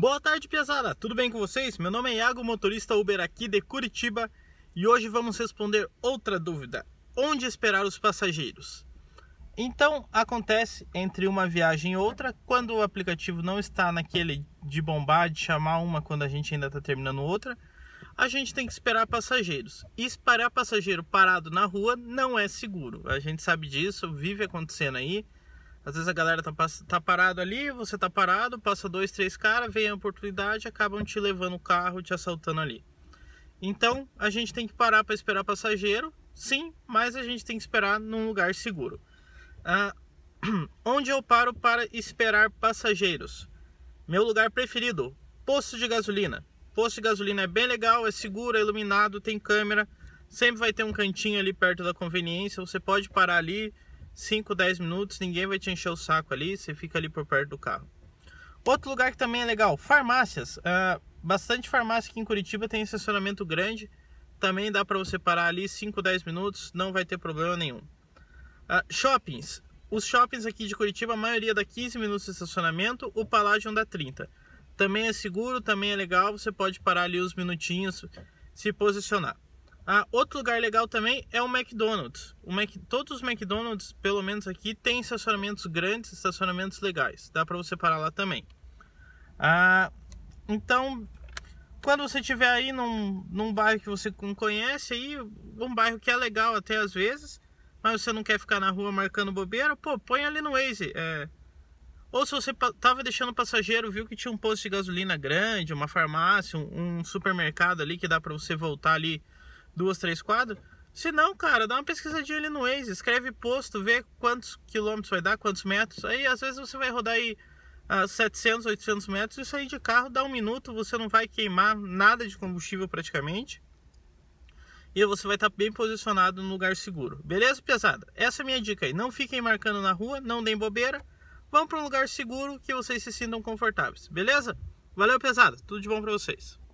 Boa tarde, pesada! Tudo bem com vocês? Meu nome é Iago, motorista Uber aqui de Curitiba e hoje vamos responder outra dúvida: onde esperar os passageiros? Então, acontece entre uma viagem e outra, quando o aplicativo não está naquele de bombar, de chamar uma quando a gente ainda está terminando outra, a gente tem que esperar passageiros. E esperar passageiro parado na rua não é seguro, a gente sabe disso, vive acontecendo aí. Às vezes a galera tá, tá parado ali, você tá parado, passa dois, três caras, vem a oportunidade, acabam te levando o carro, te assaltando ali. Então a gente tem que parar para esperar passageiro, sim, mas a gente tem que esperar num lugar seguro. Ah, onde eu paro para esperar passageiros? Meu lugar preferido, posto de gasolina. Posto de gasolina é bem legal, é seguro, é iluminado, tem câmera. Sempre vai ter um cantinho ali perto da conveniência, você pode parar ali, 5, 10 minutos, ninguém vai te encher o saco ali, você fica ali por perto do carro. Outro lugar que também é legal, farmácias. Ah, bastante farmácia aqui em Curitiba tem estacionamento grande, também dá para você parar ali 5, 10 minutos, não vai ter problema nenhum. Ah, shoppings. Os shoppings aqui de Curitiba, a maioria dá 15 minutos de estacionamento, o Palladium dá 30. Também é seguro, também é legal, você pode parar ali uns minutinhos, se posicionar. Ah, outro lugar legal também é o McDonald's. O Mac, todos os McDonald's, pelo menos aqui, tem estacionamentos grandes, estacionamentos legais. Dá para você parar lá também. Ah, então, quando você estiver aí num, num bairro que você não conhece, aí, um bairro que é legal até às vezes, mas você não quer ficar na rua marcando bobeira, pô, põe ali no Waze. É... Ou se você tava deixando o passageiro, viu que tinha um posto de gasolina grande, uma farmácia, um, um supermercado ali que dá para você voltar ali duas, três quadras. Se não, cara, dá uma pesquisadinha ali no Waze, escreve posto, vê quantos quilômetros vai dar, quantos metros. Aí às vezes você vai rodar aí a 700, 800 metros, e sair de carro dá um minuto, você não vai queimar nada de combustível praticamente. E você vai estar tá bem posicionado no lugar seguro. Beleza, pesada? Essa é a minha dica aí. Não fiquem marcando na rua, não deem bobeira. Vão para um lugar seguro que vocês se sintam confortáveis. Beleza? Valeu, pesada. Tudo de bom para vocês.